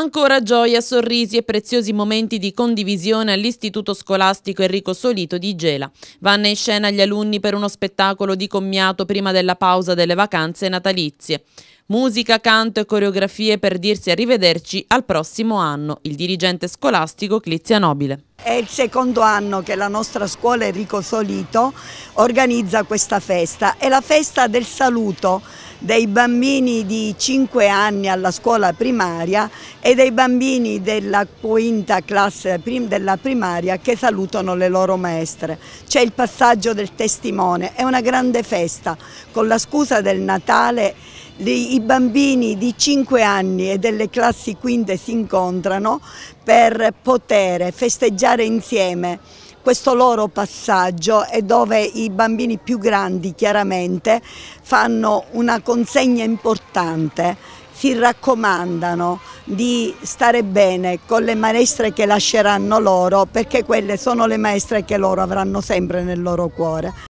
Ancora gioia, sorrisi e preziosi momenti di condivisione all'Istituto Scolastico Enrico Solito di Gela. Vanno in scena gli alunni per uno spettacolo di commiato prima della pausa delle vacanze natalizie. Musica, canto e coreografie per dirsi arrivederci al prossimo anno. Il dirigente scolastico Clizia Nobile. È il secondo anno che la nostra scuola Enrico Solito organizza questa festa. È la festa del saluto dei bambini di 5 anni alla scuola primaria e dei bambini della quinta classe della primaria che salutano le loro maestre. C'è il passaggio del testimone, è una grande festa con la scusa del Natale i bambini di 5 anni e delle classi quinte si incontrano per poter festeggiare insieme questo loro passaggio e dove i bambini più grandi chiaramente fanno una consegna importante, si raccomandano di stare bene con le maestre che lasceranno loro perché quelle sono le maestre che loro avranno sempre nel loro cuore.